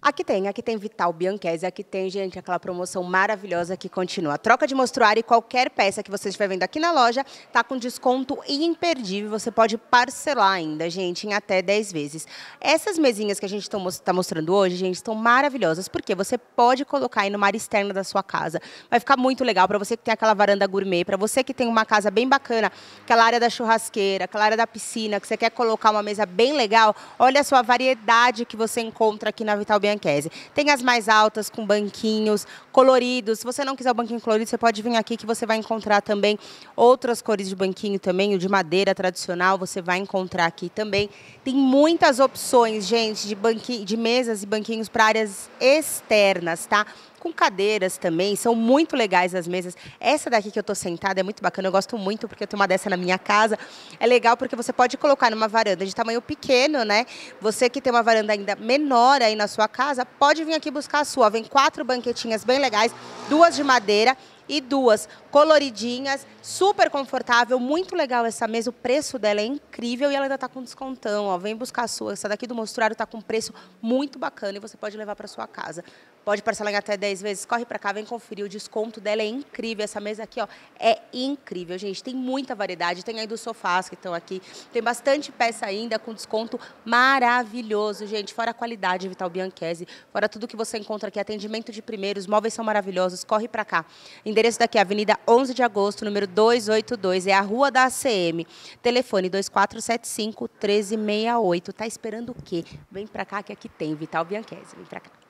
Aqui tem, aqui tem Vital Bianchese, aqui tem, gente, aquela promoção maravilhosa que continua. Troca de mostruário e qualquer peça que você estiver vendo aqui na loja, tá com desconto imperdível. Você pode parcelar ainda, gente, em até 10 vezes. Essas mesinhas que a gente está mostrando hoje, gente, estão maravilhosas, porque você pode colocar aí no mar externo da sua casa. Vai ficar muito legal para você que tem aquela varanda gourmet, para você que tem uma casa bem bacana, aquela área da churrasqueira, aquela área da piscina, que você quer colocar uma mesa bem legal. Olha só a variedade que você encontra aqui na Vital Bianchese. Tem as mais altas, com banquinhos coloridos. Se você não quiser o banquinho colorido, você pode vir aqui que você vai encontrar também outras cores de banquinho também. O de madeira tradicional você vai encontrar aqui também. Tem muitas opções, gente, de, banqui... de mesas e banquinhos para áreas externas, tá? com cadeiras também, são muito legais as mesas. Essa daqui que eu tô sentada é muito bacana, eu gosto muito porque eu tenho uma dessa na minha casa. É legal porque você pode colocar numa varanda de tamanho pequeno, né? Você que tem uma varanda ainda menor aí na sua sua casa, pode vir aqui buscar a sua. Vem quatro banquetinhas bem legais, duas de madeira e duas coloridinhas, super confortável, muito legal essa mesa, o preço dela é incrível e ela ainda está com descontão, ó, vem buscar a sua, essa daqui do Mostruário está com um preço muito bacana e você pode levar para sua casa. Pode parcelar em até 10 vezes, corre para cá, vem conferir, o desconto dela é incrível, essa mesa aqui ó, é incrível, gente, tem muita variedade, tem aí dos sofás que estão aqui, tem bastante peça ainda com desconto maravilhoso, gente, fora a qualidade Vital Bianchese, fora tudo que você encontra aqui, atendimento de primeiros, móveis são maravilhosos, corre para cá. Em Endereço daqui, é Avenida 11 de Agosto, número 282, é a Rua da ACM. Telefone 2475 1368. Tá esperando o quê? Vem para cá que aqui tem Vital Bianchese. Vem para cá.